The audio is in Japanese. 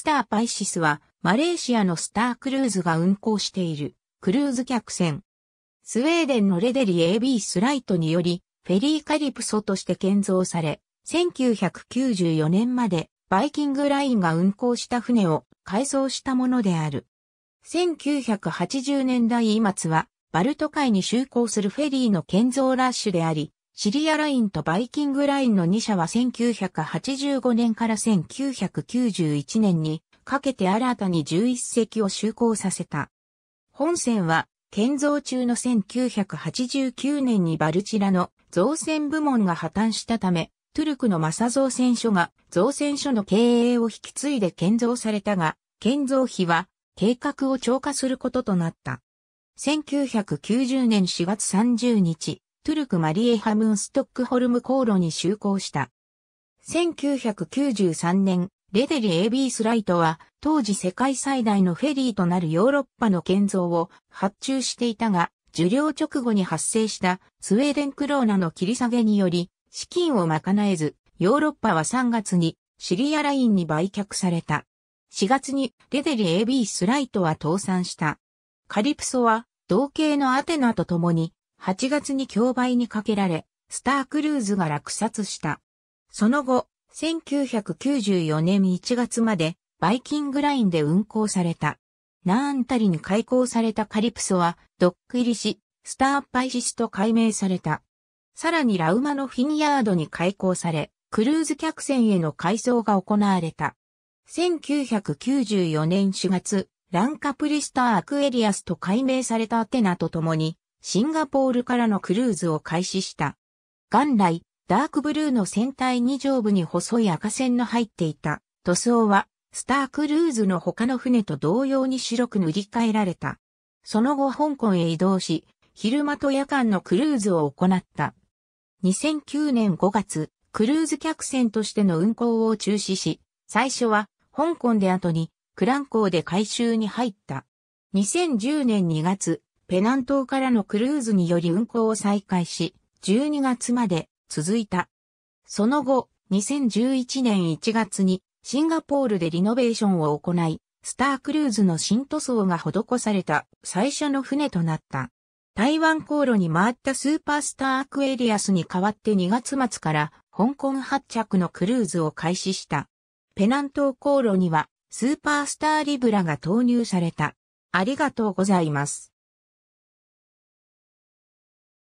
スターパイシスは、マレーシアのスタークルーズが運航している、クルーズ客船。スウェーデンのレデリ AB スライトにより、フェリーカリプソとして建造され、1994年までバイキングラインが運航した船を改装したものである。1980年代末は、バルト海に就航するフェリーの建造ラッシュであり、シリアラインとバイキングラインの2社は1985年から1991年にかけて新たに11隻を就航させた。本船は建造中の1989年にバルチラの造船部門が破綻したため、トゥルクのマサ造船所が造船所の経営を引き継いで建造されたが、建造費は計画を超過することとなった。1990年4月30日、トゥルクマリエハムンストックホルム航路に就航した。1993年、レデリ AB スライトは、当時世界最大のフェリーとなるヨーロッパの建造を発注していたが、受領直後に発生したスウェーデンクローナの切り下げにより、資金を賄えず、ヨーロッパは3月にシリアラインに売却された。4月にレデリ AB スライトは倒産した。カリプソは同系のアテナと共に8月に競売にかけられ、スタークルーズが落札した。その後、1994年1月までバイキングラインで運行された。ナーンタリに開港されたカリプソはドック入りし、スターパイシスと改名された。さらにラウマのフィニヤードに開港され、クルーズ客船への改装が行われた。1994年4月、ランカプリスターアクエリアスと改名されたアテナと共に、シンガポールからのクルーズを開始した。元来、ダークブルーの船体二上部に細い赤線の入っていた塗装は、スタークルーズの他の船と同様に白く塗り替えられた。その後香港へ移動し、昼間と夜間のクルーズを行った。2009年5月、クルーズ客船としての運航を中止し、最初は香港で後にクラン港で回収に入った。2010年2月、ペナン島からのクルーズにより運航を再開し、12月まで続いた。その後、2011年1月にシンガポールでリノベーションを行い、スタークルーズの新塗装が施された最初の船となった。台湾航路に回ったスーパースターアクエリアスに代わって2月末から香港発着のクルーズを開始した。ペナン島航路にはスーパースターリブラが投入された。ありがとうございます。